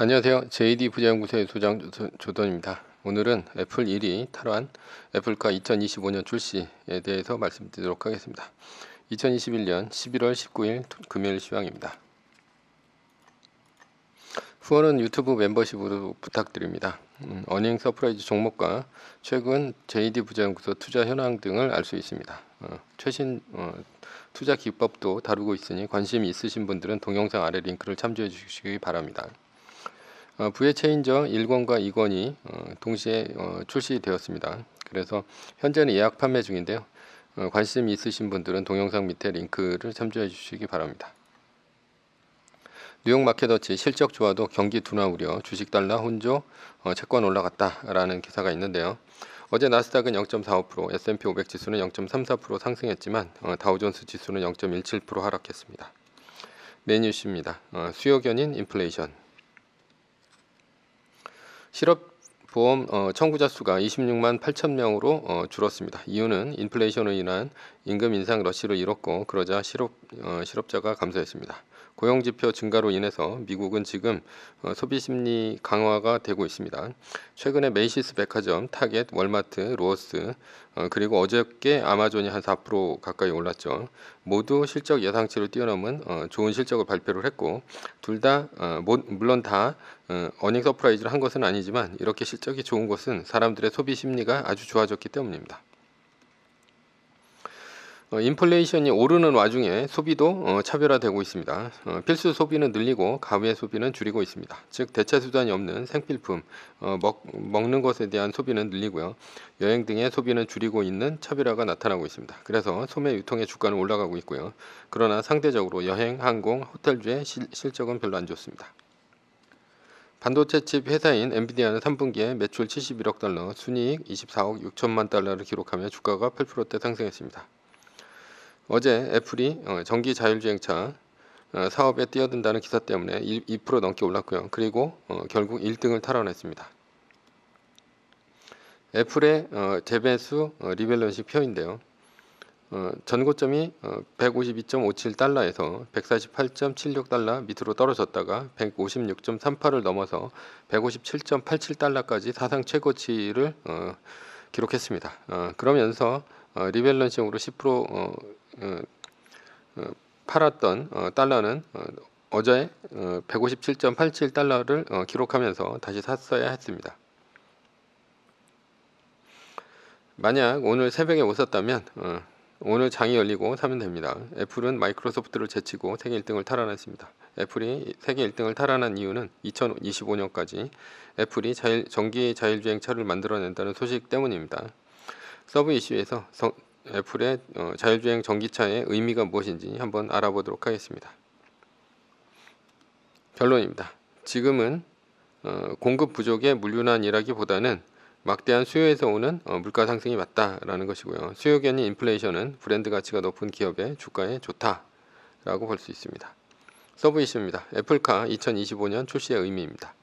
안녕하세요. JD 부자연구소의 소장 조던입니다. 오늘은 애플 1위 탈환 애플카 2025년 출시에 대해서 말씀드리도록 하겠습니다. 2021년 11월 19일 금요일 시황입니다. 후원은 유튜브 멤버십으로 부탁드립니다. 음, 어닝 서프라이즈 종목과 최근 JD 부자연구소 투자 현황 등을 알 수 있습니다. 어, 최신 어, 투자 기법도 다루고 있으니 관심 있으신 분들은 동영상 아래 링크를 참조해 주시기 바랍니다. 어, 부의 체인저 1권과 2권이 어, 동시에 어, 출시되었습니다. 그래서 현재는 예약 판매 중인데요. 관심 있으신 분들은 동영상 밑에 링크를 참조해 주시기 바랍니다. 뉴욕 마켓어치 실적 좋아도 경기 둔화 우려 주식 달러 혼조 채권 올라갔다라는 기사가 있는데요. 어제 나스닥은 0.45%, S&P 500 지수는 0.34% 상승했지만 다우존스 지수는 0.17% 하락했습니다. 메뉴시입니다. 수요견인 인플레이션 실업보험 어, 청구자 수가 26만 8천 명으로 어, 줄었습니다. 이유는 인플레이션으로 인한 임금 인상 러시로 이뤘고 그러자 실업, 어, 실업자가 감소했습니다. 고용 지표 증가로 인해서 미국은 지금 어, 소비 심리 강화가 되고 있습니다. 최근에 메이시스 백화점, 타겟, 월마트, 로어스 어, 그리고 어저께 아마존이 한 4% 가까이 올랐죠. 모두 실적 예상치를 뛰어넘은 어, 좋은 실적을 발표를 했고 둘다 물론 다 어닝 서프라이즈를 한 것은 아니지만 이렇게 실적이 좋은 것은 사람들의 소비 심리가 아주 좋아졌기 때문입니다. 어, 인플레이션이 오르는 와중에 소비도 어, 차별화되고 있습니다. 어, 필수 소비는 늘리고 가외 소비는 줄이고 있습니다. 즉 대체 수단이 없는 생필품, 어, 먹, 먹는 것에 대한 소비는 늘리고요. 여행 등의 소비는 줄이고 있는 차별화가 나타나고 있습니다. 그래서 소매 유통의 주가는 올라가고 있고요. 그러나 상대적으로 여행, 항공, 호텔주의 실, 실적은 별로 안 좋습니다. 반도체 칩 회사인 엔비디아는 3분기에 매출 71억 달러, 순이익 24억 6천만 달러를 기록하며 주가가 8%대 상승했습니다. 어제 애플이 전기 어, 자율주행차 어, 사업에 뛰어든다는 기사 때문에 2% 넘게 올랐고요. 그리고 어, 결국 1등을 탈환했습니다. 애플의 재배수 리밸런싱 표인데요. 전고점이 152.57달러에서 148.76달러 밑으로 떨어졌다가 156.38을 넘어서 157.87달러까지 사상 최고치를 기록했습니다. 그러면서 리밸런싱으로 10% 어, 어, 팔았던 어, 달러는 어제 157.87달러를 기록하면서 다시 샀어야 했습니다. 만약 오늘 새벽에 못 샀다면 오늘 장이 열리고 사면 됩니다. 애플은 마이크로소프트를 제치고 세계 1등을 탈환했습니다. 애플이 세계 1등을 탈환한 이유는 2025년까지 애플이 자율, 전기 자율주행차를 만들어낸다는 소식 때문입니다. 서브 이슈에서 애플의 어, 자율주행 전기차의 의미가 무엇인지 한번 알아보도록 하겠습니다. 결론입니다. 지금은 어, 공급 부족의 물류난이라기보다는 막대한 수요에서 오는 어, 물가 상승이 맞다라는 것이고요. 수요견인 인플레이션은 브랜드 가치가 높은 기업의 주가에 좋다라고 볼 수 있습니다. 서브 이슈입니다. 애플카 2025년 출시의 의미입니다.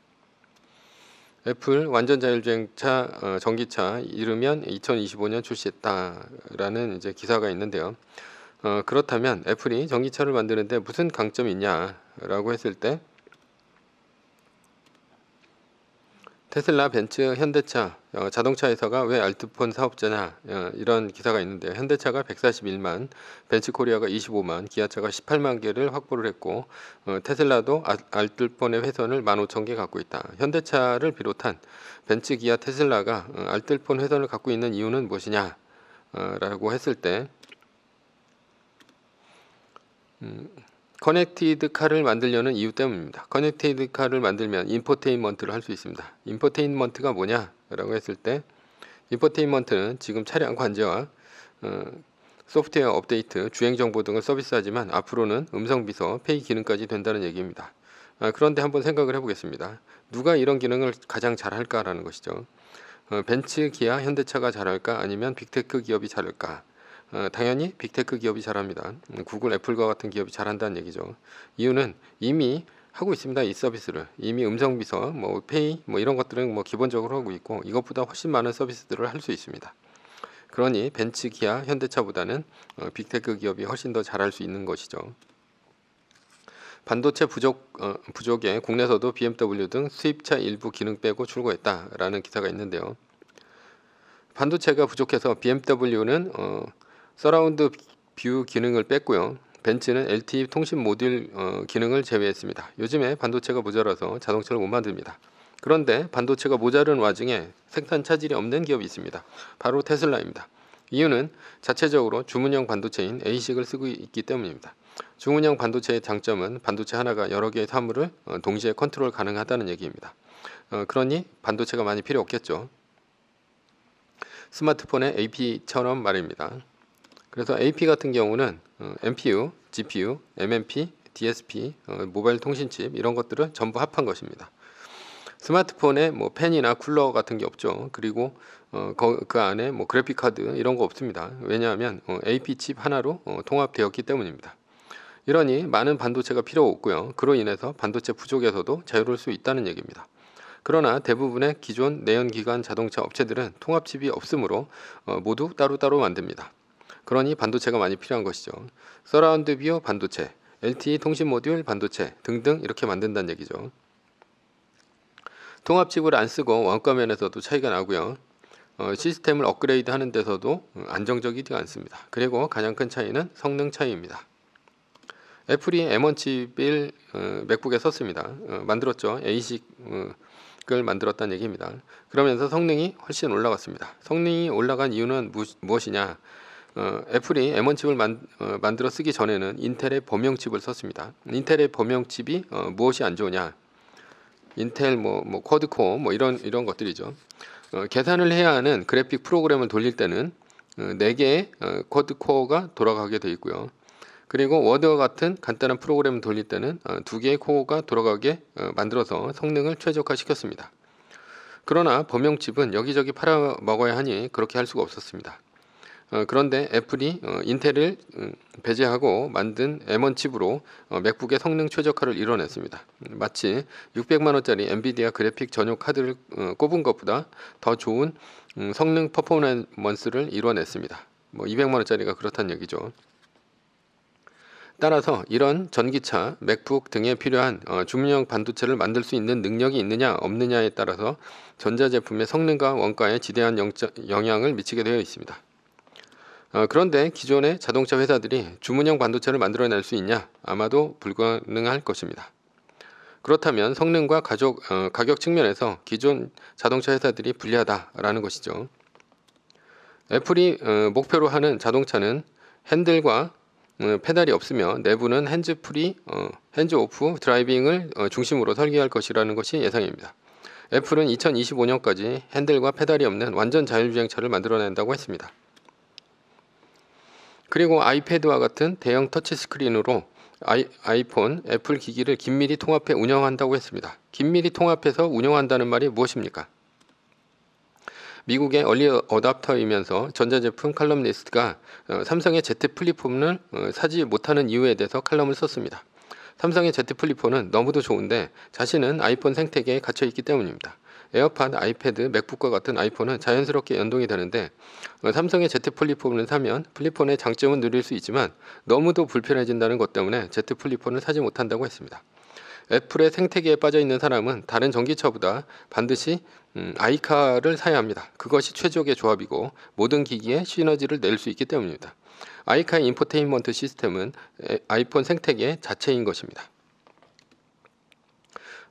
애플 완전 자율주행차 어, 전기차 이르면 2025년 출시했다라는 이제 기사가 있는데요. 어, 그렇다면 애플이 전기차를 만드는데 무슨 강점이 있냐라고 했을 때 테슬라, 벤츠, 현대차, 어, 자동차 회사가 왜알뜰폰 사업자냐 어, 이런 기사가 있는데 요 현대차가 141만, 벤츠코리아가 25만, 기아차가 18만 개를 확보를 했고 어, 테슬라도 아, 알뜰폰의 회선을 15,000개 갖고 있다. 현대차를 비롯한 벤츠, 기아, 테슬라가 어, 알뜰폰 회선을 갖고 있는 이유는 무엇이냐 어, 라고 했을 때 음, 커넥티드 카를 만들려는 이유 때문입니다. 커넥티드 카를 만들면 인포테인먼트를 할 수 있습니다. 인포테인먼트가 뭐냐라고 했을 때 인포테인먼트는 지금 차량 관제와 어, 소프트웨어 업데이트, 주행 정보 등을 서비스하지만 앞으로는 음성 비서, 페이 기능까지 된다는 얘기입니다. 아, 그런데 한번 생각을 해보겠습니다. 누가 이런 기능을 가장 잘할까라는 것이죠. 어, 벤츠, 기아, 현대차가 잘할까 아니면 빅테크 기업이 잘할까? 어, 당연히 빅테크 기업이 잘합니다. 음, 구글, 애플과 같은 기업이 잘한다는 얘기죠. 이유는 이미 하고 있습니다. 이 서비스를 이미 음성 비서, 뭐 페이, 뭐 이런 것들은 뭐 기본적으로 하고 있고 이것보다 훨씬 많은 서비스들을 할 수 있습니다. 그러니 벤츠, 기아, 현대차보다는 어, 빅테크 기업이 훨씬 더 잘할 수 있는 것이죠. 반도체 부족 어, 부족에 국내에서도 BMW 등 수입차 일부 기능 빼고 출고했다라는 기사가 있는데요. 반도체가 부족해서 BMW는 어, 서라운드 뷰 기능을 뺐고요. 벤츠는 LTE 통신 모듈 어, 기능을 제외했습니다. 요즘에 반도체가 모자라서 자동차를 못 만듭니다. 그런데 반도체가 모자른 와중에 생산 차질이 없는 기업이 있습니다. 바로 테슬라입니다. 이유는 자체적으로 주문형 반도체인 A식을 쓰고 있기 때문입니다. 주문형 반도체의 장점은 반도체 하나가 여러 개의 사물을 어, 동시에 컨트롤 가능하다는 얘기입니다. 어, 그러니 반도체가 많이 필요 없겠죠. 스마트폰의 AP처럼 말입니다. 그래서 AP 같은 경우는 어, MPU, GPU, MMP, DSP, 어, 모바일 통신칩 이런 것들을 전부 합한 것입니다. 스마트폰에 뭐 펜이나 쿨러 같은 게 없죠. 그리고 어, 그 안에 뭐 그래픽 카드 이런 거 없습니다. 왜냐하면 AP 칩 하나로 통합되었기 때문입니다. 이러니 많은 반도체가 필요 없고요. 그로 인해서 반도체 부족에서도 자유로울 수 있다는 얘기입니다. 그러나 대부분의 기존 내연기관 자동차 업체들은 통합칩이 없으므로 모두 따로따로 만듭니다. 그러니 반도체가 많이 필요한 것이죠. 서라운드 뷰 반도체, LTE 통신 모듈 반도체 등등 이렇게 만든다는 얘기죠. 통합칩을 안 쓰고 원가면에서도 차이가 나고요. 어, 시스템을 업그레이드 하는 데서도 어, 안정적이지 않습니다. 그리고 가장 큰 차이는 성능 차이입니다. 애플이 M1 칩을 어, 맥북에 썼습니다. 어, 만들었죠. A식을 어, 만들었다는 얘기입니다. 그러면서 성능이 훨씬 올라갔습니다. 성능이 올라간 이유는 무, 무엇이냐? 어, 애플이 M1칩을 만, 어, 만들어 쓰기 전에는 인텔의 범용칩을 썼습니다. 인텔의 범용칩이 어, 무엇이 안 좋으냐? 인텔 뭐, 뭐 쿼드코어 뭐 이런 이런 것들이죠. 어, 계산을 해야 하는 그래픽 프로그램을 돌릴 때는 어, 네 개의 어, 쿼드코어가 돌아가게 돼 있고요. 그리고 워드와 같은 간단한 프로그램을 돌릴 때는 어, 개의 코어가 돌아가게 어, 만들어서 성능을 최적화시켰습니다. 그러나 범용칩은 여기저기 팔아먹어야 하니 그렇게 할 수가 없었습니다. 어, 그런데 애플이 어, 인텔을 음, 배제하고 만든 M1 칩으로 어, 맥북의 성능 최적화를 이뤄냈습니다. 음, 마치 600만 원짜리 엔비디아 그래픽 전용 카드를 어, 꼽은 것보다 더 좋은 음, 성능 퍼포먼스를 이뤄냈습니다. 뭐 200만 원짜리가 그렇다는 얘기죠. 따라서 이런 전기차, 맥북 등에 필요한 어, 주문형 반도체를 만들 수 있는 능력이 있느냐 없느냐에 따라서 전자제품의 성능과 원가에 지대한 영향을 미치게 되어 있습니다. 어, 그런데 기존의 자동차 회사들이 주문형 반도체를 만들어낼 수 있냐? 아마도 불가능할 것입니다. 그렇다면 성능과 가족, 어, 가격 측면에서 기존 자동차 회사들이 불리하다라는 것이죠. 애플이 어, 목표로 하는 자동차는 핸들과 어, 페달이 없으며 내부는 핸즈프리, 어, 핸즈오프 드라이빙을 어, 중심으로 설계할 것이라는 것이 예상입니다. 애플은 2025년까지 핸들과 페달이 없는 완전 자율주행차를 만들어낸다고 했습니다. 그리고 아이패드와 같은 대형 터치스크린으로 아이, 아이폰, 애플 기기를 긴밀히 통합해 운영한다고 했습니다. 긴밀히 통합해서 운영한다는 말이 무엇입니까? 미국의 얼리 어답터이면서 전자제품 칼럼니스트가 어, 삼성의 Z 플립4을 어, 사지 못하는 이유에 대해서 칼럼을 썼습니다. 삼성의 Z 플립4은 너무도 좋은데 자신은 아이폰 생태계에 갇혀 있기 때문입니다. 에어팟, 아이패드, 맥북과 같은 아이폰은 자연스럽게 연동이 되는데 어, 삼성의 Z 플립폰을 사면 플립폰의 장점은 누릴 수 있지만 너무도 불편해진다는 것 때문에 Z 플립폰을 사지 못한다고 했습니다. 애플의 생태계에 빠져 있는 사람은 다른 전기차보다 반드시 음, 아이카를 사야 합니다. 그것이 최적의 조합이고 모든 기기에 시너지를 낼 수 있기 때문입니다. 아이카의 인포테인먼트 시스템은 아이폰 생태계 자체인 것입니다.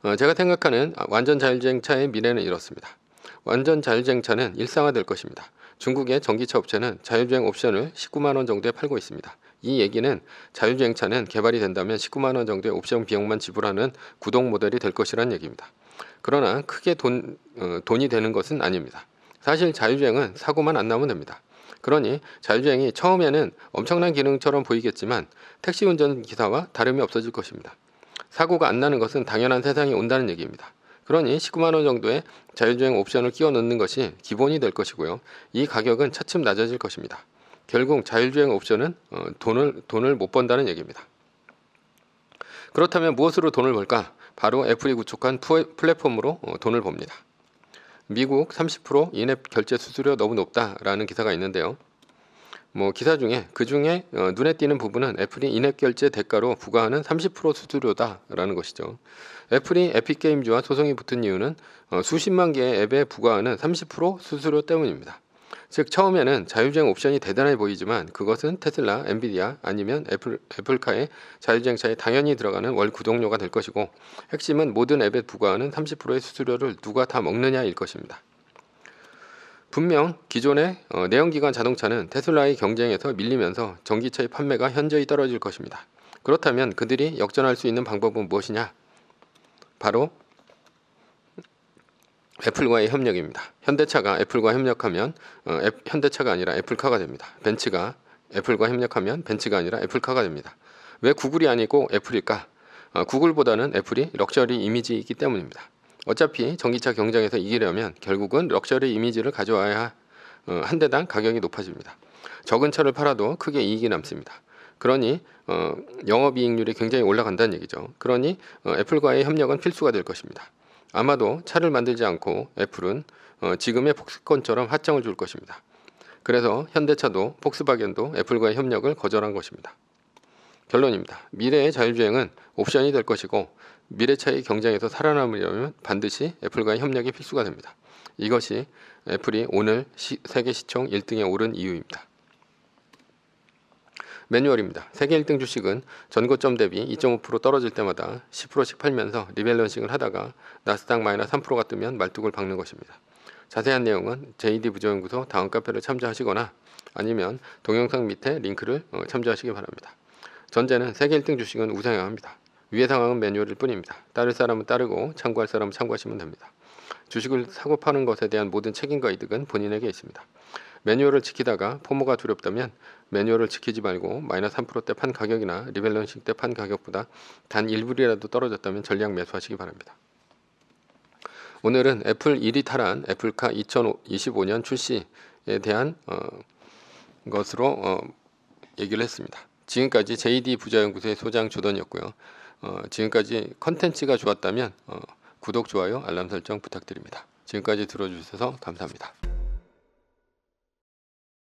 어, 제가 생각하는 완전 자율주행차의 미래는 이렇습니다. 완전 자율주행차는 일상화될 것입니다. 중국의 전기차 업체는 자율주행 옵션을 19만원 정도에 팔고 있습니다. 이 얘기는 자율주행차는 개발이 된다면 19만원 정도의 옵션 비용만 지불하는 구독 모델이 될 것이란 얘기입니다. 그러나 크게 돈, 어, 돈이 되는 것은 아닙니다. 사실 자율주행은 사고만 안 나면 됩니다. 그러니 자율주행이 처음에는 엄청난 기능처럼 보이겠지만 택시 운전 기사와 다름이 없어질 것입니다. 사고가 안 나는 것은 당연한 세상이 온다는 얘기입니다. 그러니 19만 원 정도의 자율주행 옵션을 끼워 넣는 것이 기본이 될 것이고요. 이 가격은 차츰 낮아질 것입니다. 결국 자율주행 옵션은 어, 돈을 돈을 못 번다는 얘기입니다. 그렇다면 무엇으로 돈을 벌까? 바로 애플이 구축한 플랫폼으로 어, 돈을 봅니다. 미국 30% 인앱 결제 수수료 너무 높다라는 기사가 있는데요. 뭐 기사 중에 그 중에 어, 눈에 띄는 부분은 애플이 인앱 결제 대가로 부과하는 30% 수수료다라는 것이죠. 애플이 에픽 게임즈와 소송이 붙은 이유는 어, 수십만 개의 앱에 부과하는 30% 수수료 때문입니다. 즉 처음에는 자율주행 옵션이 대단해 보이지만 그것은 테슬라, 엔비디아 아니면 애플, 애플카의 자율주행차에 당연히 들어가는 월 구독료가 될 것이고 핵심은 모든 앱에 부과하는 30%의 수수료를 누가 다 먹느냐일 것입니다. 분명 기존의 어, 내연기관 자동차는 테슬라의 경쟁에서 밀리면서 전기차의 판매가 현저히 떨어질 것입니다. 그렇다면 그들이 역전할 수 있는 방법은 무엇이냐? 바로 애플과의 협력입니다. 현대차가 애플과 협력하면 어, 애, 현대차가 아니라 애플카가 됩니다. 벤츠가 애플과 협력하면 벤츠가 아니라 애플카가 됩니다. 왜 구글이 아니고 애플일까? 어, 구글보다는 애플이 럭셔리 이미지이기 때문입니다. 어차피 전기차 경쟁에서 이기려면 결국은 럭셔리 이미지를 가져와야 어, 한 대당 가격이 높아집니다. 적은 차를 팔아도 크게 이익이 남습니다. 그러니 어, 영업이익률이 굉장히 올라간다는 얘기죠. 그러니 어, 애플과의 협력은 필수가 될 것입니다. 아마도 차를 만들지 않고 애플은 어, 지금의 폭스콘처럼 하청을 줄 것입니다. 그래서 현대차도 폭스바겐도 애플과의 협력을 거절한 것입니다. 결론입니다. 미래의 자율주행은 옵션이 될 것이고 미래차의 경쟁에서 살아남으려면 반드시 애플과의 협력이 필수가 됩니다. 이것이 애플이 오늘 시, 세계 시총 1등에 오른 이유입니다. 매뉴얼입니다. 세계 1등 주식은 전고점 대비 2.5% 떨어질 때마다 10%씩 팔면서 리밸런싱을 하다가 나스닥 마이너 3%가 뜨면 말뚝을 박는 것입니다. 자세한 내용은 JD 부조연구소 다음 카페를 참조하시거나 아니면 동영상 밑에 링크를 어, 참조하시기 바랍니다. 전제는 세계 1등 주식은 우상향합니다. 위의 상황은 매뉴얼일 뿐입니다. 따를 사람은 따르고 참고할 사람은 참고하시면 됩니다. 주식을 사고 파는 것에 대한 모든 책임과 이득은 본인에게 있습니다. 매뉴얼을 지키다가 포모가 두렵다면 매뉴얼을 지키지 말고 마이너스 3%대 판 가격이나 리밸런싱 때 판 가격보다 단 1불이라도 떨어졌다면 전량 매수하시기 바랍니다. 오늘은 애플 1위 탈한 애플카 2025년 출시에 대한 어, 것으로 어, 얘기를 했습니다. 지금까지 JD 부자연구소의 소장 조던이었고요. 어, 지금까지 컨텐츠가 좋았다면 어, 구독, 좋아요, 알람 설정 부탁드립니다. 지금까지 들어주셔서 감사합니다.